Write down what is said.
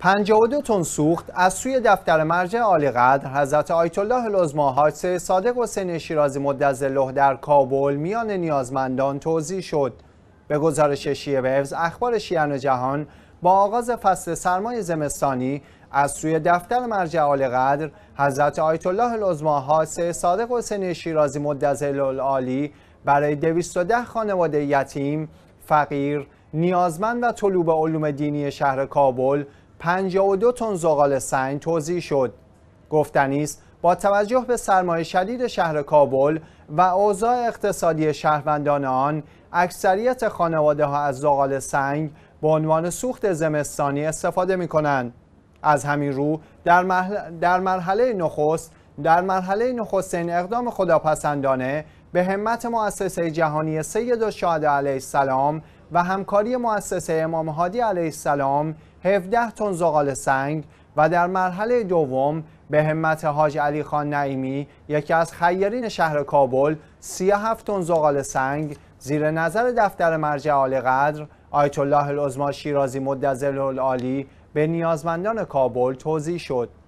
52 تن سوخت از سوی دفتر مرجع عالی قدر حضرت آیت الله لزما حاج صادق حسین شیرازی مدظله در کابل میان نیازمندان توضیح شد به گزارش شیعه وفز اخبار شیعان جهان با آغاز فصل سرمای زمستانی از سوی دفتر مرجع عالی قدر حضرت آیت الله لزما حاج صادق حسین شیرازی مدظله العالی برای 210 خانواده یتیم فقیر نیازمند و طلوب علوم دینی شهر کابل 52 تن زغال سنگ توضیح شد. گفتنی با توجه به سرمایه شدید شهر کابل و اوضاع اقتصادی شهروندان آن اکثریت خانواده ها از زغال سنگ به عنوان سوخت زمستانی استفاده می کنند. از همین رو در, مرحله نخست در مرحله نخستین اقدام خداپسندانه به همت مؤسسه جهانی سید و شاده علیه السلام و همکاری مؤسسه امام هادی علیه السلام 17 تن زغال سنگ و در مرحله دوم به همت حاج علی خان نعیمی یکی از خیرین شهر کابل 37 تن زغال سنگ زیر نظر دفتر مرجع عالی قدر آیت الله العظما شیرازی مدظل العالی به نیازمندان کابل توضیح شد